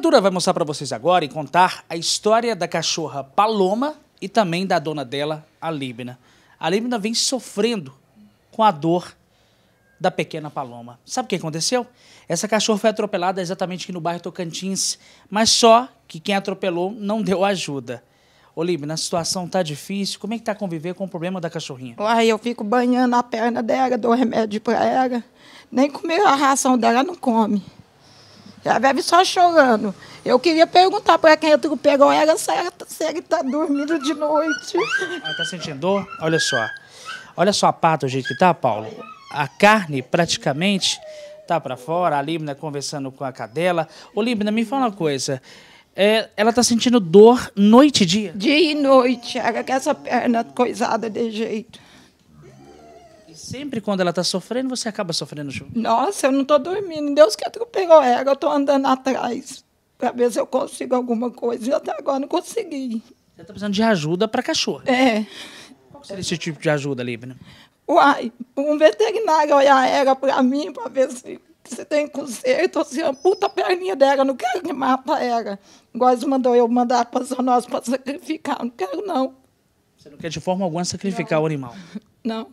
Dura vai mostrar para vocês agora e contar a história da cachorra Paloma e também da dona dela, a Líbina. A Líbina vem sofrendo com a dor da pequena Paloma. Sabe o que aconteceu? Essa cachorra foi atropelada exatamente aqui no bairro Tocantins, mas só que quem atropelou não deu ajuda. Ô, Líbina, a situação tá difícil. Como é que tá conviver com o problema da cachorrinha? Uai, eu fico banhando a perna dela, dou remédio para ela. Nem comer a ração dela, não come. Ela bebe só chorando. Eu queria perguntar para quem eu pegou ela se ela está tá dormindo de noite. Ela está sentindo dor? Olha só. Olha só a pata do jeito que está, Paulo. A carne praticamente está para fora, a Libna conversando com a cadela. Ô, Libna, me fala uma coisa. É, ela está sentindo dor noite e dia? Dia e noite. Ela quer essa perna coisada de jeito. Sempre quando ela está sofrendo, você acaba sofrendo junto. Nossa, eu não estou dormindo. Deus que eu pegou ela, eu estou andando atrás para ver se eu consigo alguma coisa. E até agora não consegui. Você está precisando de ajuda para cachorro. É. Qual seria esse tipo de ajuda, Libra? Uai, um veterinário olhar ela para mim para ver se você tem conserto, assim, amputa perninha dela, não quero que mata ela. Igual eles mandou eu mandar para Nós para sacrificar, não quero não. Você não quer de forma alguma sacrificar não. o animal? Não.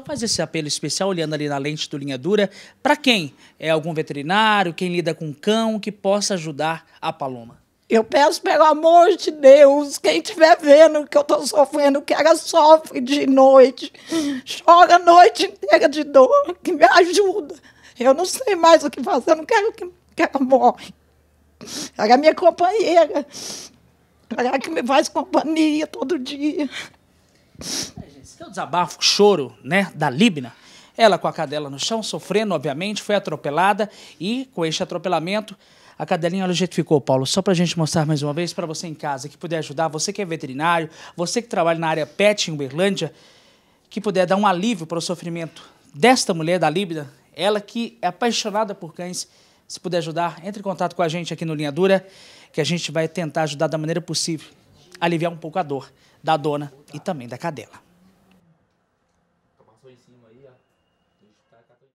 Então faz esse apelo especial, olhando ali na lente do Linha Dura, para quem? É algum veterinário, quem lida com cão, que possa ajudar a Paloma? Eu peço, pelo amor de Deus, quem estiver vendo que eu estou sofrendo, que ela sofre de noite, chora a noite inteira de dor, que me ajuda. Eu não sei mais o que fazer, eu não quero que, que ela morra. Ela é minha companheira. Ela é que me faz companhia todo dia teu desabafo, choro, né, da Libna. Ela com a cadela no chão, sofrendo, obviamente, foi atropelada e com este atropelamento a cadelinha olha o jeito ficou, Paulo. Só para a gente mostrar mais uma vez para você em casa que puder ajudar, você que é veterinário, você que trabalha na área pet em Uberlândia, que puder dar um alívio para o sofrimento desta mulher da Líbida, ela que é apaixonada por cães. Se puder ajudar, entre em contato com a gente aqui no Linha Dura, que a gente vai tentar ajudar da maneira possível, aliviar um pouco a dor da dona e também da cadela passou em cima aí, ó.